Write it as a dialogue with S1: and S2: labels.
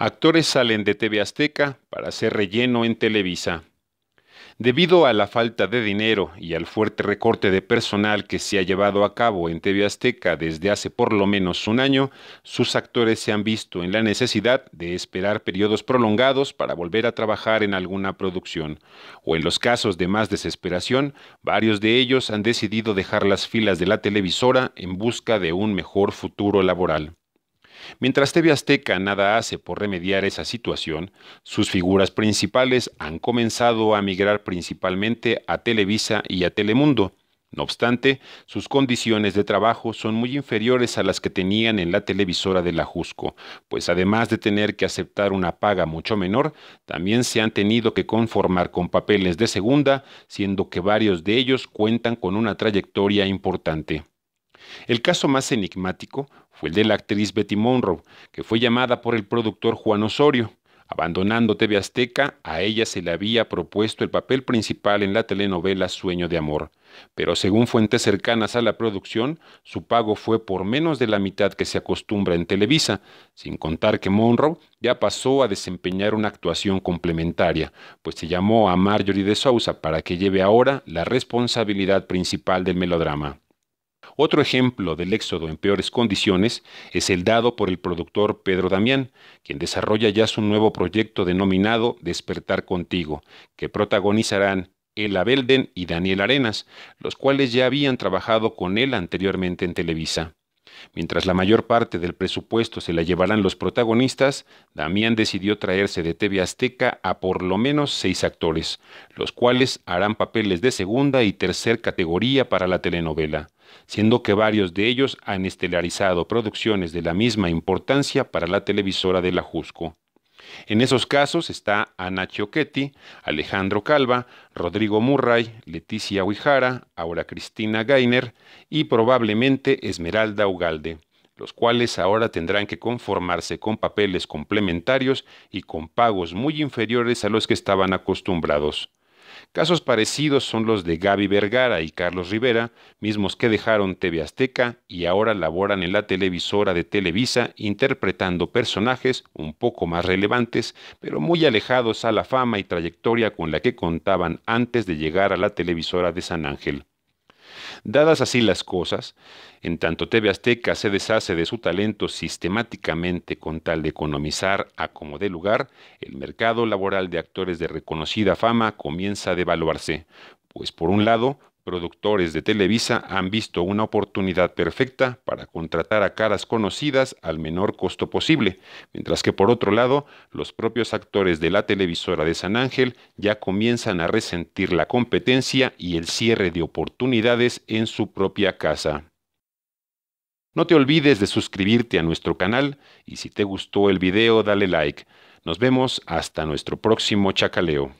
S1: Actores salen de TV Azteca para hacer relleno en Televisa. Debido a la falta de dinero y al fuerte recorte de personal que se ha llevado a cabo en TV Azteca desde hace por lo menos un año, sus actores se han visto en la necesidad de esperar periodos prolongados para volver a trabajar en alguna producción, o en los casos de más desesperación, varios de ellos han decidido dejar las filas de la televisora en busca de un mejor futuro laboral. Mientras TV Azteca nada hace por remediar esa situación, sus figuras principales han comenzado a migrar principalmente a Televisa y a Telemundo. No obstante, sus condiciones de trabajo son muy inferiores a las que tenían en la televisora de la Jusco, pues además de tener que aceptar una paga mucho menor, también se han tenido que conformar con papeles de segunda, siendo que varios de ellos cuentan con una trayectoria importante. El caso más enigmático fue el de la actriz Betty Monroe, que fue llamada por el productor Juan Osorio. Abandonando TV Azteca, a ella se le había propuesto el papel principal en la telenovela Sueño de Amor, pero según fuentes cercanas a la producción, su pago fue por menos de la mitad que se acostumbra en Televisa, sin contar que Monroe ya pasó a desempeñar una actuación complementaria, pues se llamó a Marjorie de Sousa para que lleve ahora la responsabilidad principal del melodrama. Otro ejemplo del éxodo en peores condiciones es el dado por el productor Pedro Damián, quien desarrolla ya su nuevo proyecto denominado Despertar contigo, que protagonizarán Ella Belden y Daniel Arenas, los cuales ya habían trabajado con él anteriormente en Televisa. Mientras la mayor parte del presupuesto se la llevarán los protagonistas, Damián decidió traerse de TV Azteca a por lo menos seis actores, los cuales harán papeles de segunda y tercer categoría para la telenovela, siendo que varios de ellos han estelarizado producciones de la misma importancia para la televisora de la Jusco. En esos casos está Ana Ketty, Alejandro Calva, Rodrigo Murray, Leticia Huijara, ahora Cristina Gainer y probablemente Esmeralda Ugalde, los cuales ahora tendrán que conformarse con papeles complementarios y con pagos muy inferiores a los que estaban acostumbrados. Casos parecidos son los de Gaby Vergara y Carlos Rivera, mismos que dejaron TV Azteca y ahora laboran en la televisora de Televisa interpretando personajes un poco más relevantes, pero muy alejados a la fama y trayectoria con la que contaban antes de llegar a la televisora de San Ángel. Dadas así las cosas, en tanto TV Azteca se deshace de su talento sistemáticamente con tal de economizar a como de lugar, el mercado laboral de actores de reconocida fama comienza a devaluarse, pues por un lado productores de Televisa han visto una oportunidad perfecta para contratar a caras conocidas al menor costo posible, mientras que por otro lado, los propios actores de la televisora de San Ángel ya comienzan a resentir la competencia y el cierre de oportunidades en su propia casa. No te olvides de suscribirte a nuestro canal y si te gustó el video dale like. Nos vemos hasta nuestro próximo chacaleo.